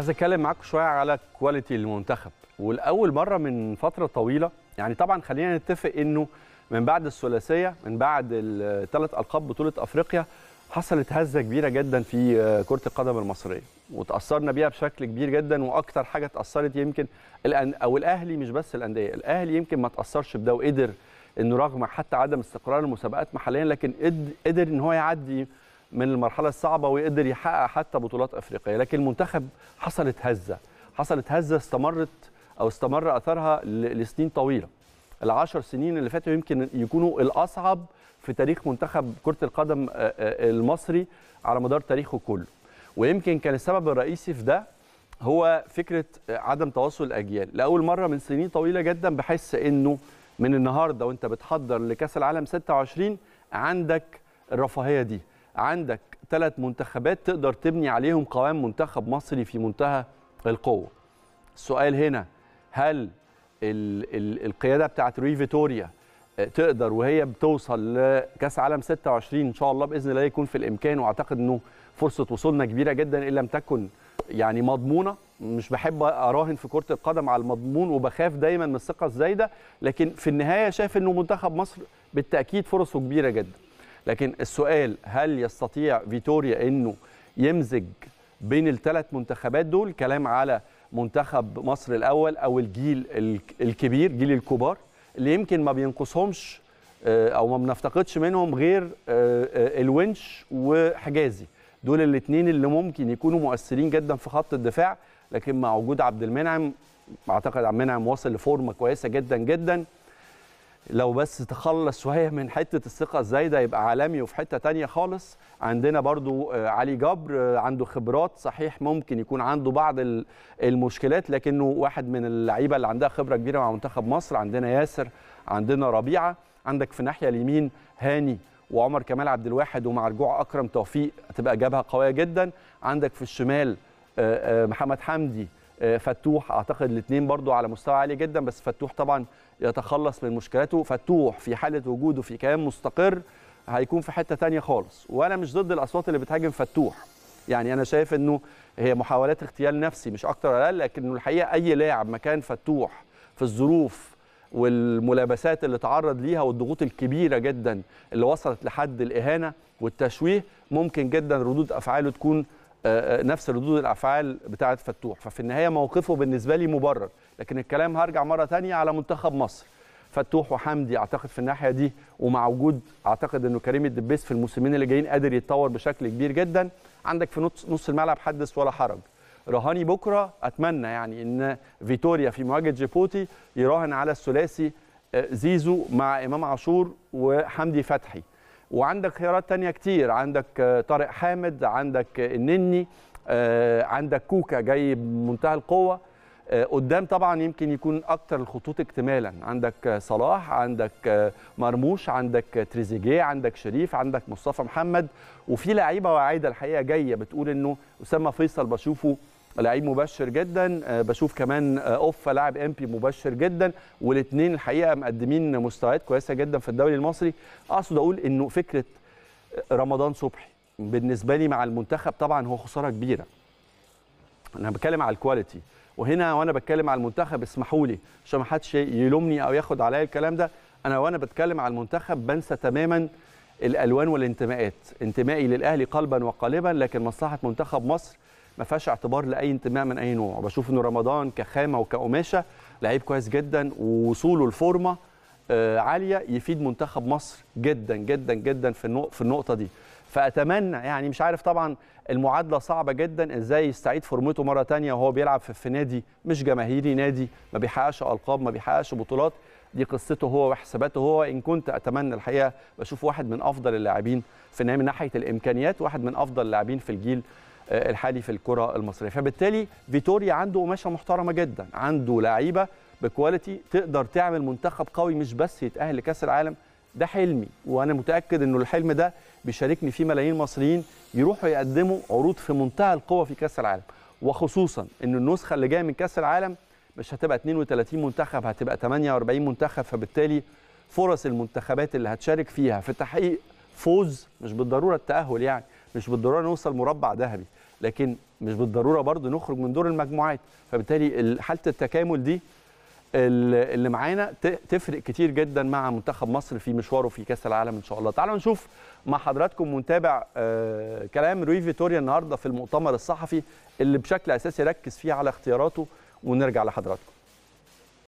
عايز اتكلم معاكم شويه على كواليتي المنتخب والاول مره من فتره طويله يعني طبعا خلينا نتفق انه من بعد الثلاثيه من بعد الثلاث القاب بطوله افريقيا حصلت هزه كبيره جدا في كره القدم المصريه وتاثرنا بيها بشكل كبير جدا واكثر حاجه تاثرت يمكن الأن او الاهلي مش بس الانديه الاهلي يمكن ما تاثرش بده وقدر انه رغم حتى عدم استقرار المسابقات محليا لكن قدر ان هو يعدي من المرحله الصعبه ويقدر يحقق حتى بطولات افريقيه لكن المنتخب حصلت هزه حصلت هزه استمرت او استمر اثرها لسنين طويله العشر سنين اللي فاتوا يمكن يكونوا الاصعب في تاريخ منتخب كره القدم المصري على مدار تاريخه كله ويمكن كان السبب الرئيسي في ده هو فكره عدم تواصل الاجيال لاول مره من سنين طويله جدا بحس انه من النهارده وانت بتحضر لكاس العالم 26 عندك الرفاهيه دي عندك ثلاث منتخبات تقدر تبني عليهم قوام منتخب مصري في منتهى القوه السؤال هنا هل الـ الـ القياده بتاعت روي فيتوريا آه، تقدر وهي بتوصل لكاس عالم 26 ان شاء الله باذن الله يكون في الامكان واعتقد انه فرصه وصولنا كبيره جدا ان لم تكن يعني مضمونه مش بحب اراهن في كره القدم على المضمون وبخاف دايما من الثقه الزايده لكن في النهايه شايف انه منتخب مصر بالتاكيد فرصه كبيره جدا لكن السؤال هل يستطيع فيتوريا انه يمزج بين الثلاث منتخبات دول كلام على منتخب مصر الاول او الجيل الكبير جيل الكبار اللي يمكن ما بينقصهمش آه، او ما بنفتقدش منهم غير آه، آه، الونش وحجازي دول الاثنين اللي ممكن يكونوا مؤثرين جدا في خط الدفاع لكن مع وجود عبد المنعم اعتقد عبد المنعم واصل لفورمه كويسه جدا جدا لو بس تخلص شويه من حته الثقه الزايده يبقى عالمي وفي حته تانية خالص عندنا برضو آه، علي جبر آه، عنده خبرات صحيح ممكن يكون عنده بعض المشكلات لكنه واحد من اللعيبه اللي عندها خبره كبيره مع منتخب مصر عندنا ياسر عندنا ربيعه عندك في الناحيه اليمين هاني وعمر كمال عبد الواحد ومع رجوع اكرم توفيق هتبقى جبهه قويه جدا عندك في الشمال آه، محمد حمدي آه، فتوح اعتقد الاثنين برضو على مستوى عالي جدا بس فتوح طبعا يتخلص من مشكلته فتوح في حاله وجوده في كيان مستقر هيكون في حته ثانيه خالص وانا مش ضد الاصوات اللي بتهاجم فتوح يعني انا شايف انه هي محاولات اغتيال نفسي مش اكتر ولا اقل لكنه الحقيقه اي لاعب مكان فتوح في الظروف والملابسات اللي تعرض ليها والضغوط الكبيره جدا اللي وصلت لحد الاهانه والتشويه ممكن جدا ردود افعاله تكون آه، آه، نفس ردود الافعال بتاعه فتوح ففي النهايه موقفه بالنسبه لي مبرر لكن الكلام هرجع مره ثانيه على منتخب مصر فتوح وحمدي اعتقد في الناحيه دي ومع وجود اعتقد انه كريم الدبيس في الموسمين اللي جايين قادر يتطور بشكل كبير جدا عندك في نص الملعب حدث ولا حرج رهاني بكره اتمنى يعني ان فيتوريا في مواجهه جيبوتي يراهن على الثلاثي آه، زيزو مع امام عاشور وحمدي فتحي وعندك خيارات تانية كتير عندك آه، طارق حامد عندك آه، النني آه، عندك كوكا جاي بمنتهى القوه قدام طبعا يمكن يكون اكتر الخطوط اكتمالا عندك صلاح عندك مرموش عندك تريزيجيه عندك شريف عندك مصطفى محمد وفي لعيبه واعده الحقيقه جايه بتقول انه اسامه فيصل بشوفه لعيب مبشر جدا آه، بشوف كمان آه، اوفا لاعب امبي مبشر جدا والاثنين الحقيقه مقدمين مستويات كويسه جدا في الدوري المصري اقصد اقول انه فكره آه، رمضان صبحي بالنسبه لي مع المنتخب طبعا هو خساره كبيره انا بتكلم على الكواليتي وهنا وانا بتكلم على المنتخب اسمحوا لي عشان ما حدش يلومني او ياخد عليا الكلام ده انا وانا بتكلم على المنتخب بنسى تماما الالوان والانتماءات انتمائي للاهلي قلبا وقالبا لكن مصلحه منتخب مصر ما فيهاش اعتبار لاي انتماء من اي نوع بشوف ان رمضان كخامه وكقماشه لعيب كويس جدا ووصوله لفورمه آه، عاليه يفيد منتخب مصر جدا جدا جدا في في النقطه دي فاتمنى يعني مش عارف طبعا المعادله صعبه جدا ازاي يستعيد فورمته مره ثانيه وهو بيلعب في نادي مش جماهيري نادي ما بيحققش القاب ما بيحققش بطولات دي قصته هو وحساباته هو ان كنت اتمنى الحقيقه بشوف واحد من افضل اللاعبين في من ناحيه الامكانيات واحد من افضل اللاعبين في الجيل آه، الحالي في الكره المصريه فبالتالي فيتوريا عنده قماشه محترمه جدا عنده لعيبه بكواليتي تقدر تعمل منتخب قوي مش بس يتاهل لكاس العالم ده حلمي وانا متاكد انه الحلم ده بيشاركني فيه ملايين مصريين يروحوا يقدموا عروض في منتهى القوه في كاس العالم وخصوصا ان النسخه اللي جايه من كاس العالم مش هتبقى 32 منتخب هتبقى 48 منتخب فبالتالي فرص المنتخبات اللي هتشارك فيها في تحقيق فوز مش بالضروره التاهل يعني مش بالضروره نوصل مربع ذهبي لكن مش بالضروره برضو نخرج من دور المجموعات فبالتالي حاله التكامل دي اللي معانا تفرق كتير جدا مع منتخب مصر في مشواره في كاس العالم ان شاء الله تعالوا نشوف مع حضراتكم ونتابع آه، كلام روي فيتوريا النهارده في المؤتمر الصحفي اللي بشكل اساسي ركز فيه على اختياراته ونرجع لحضراتكم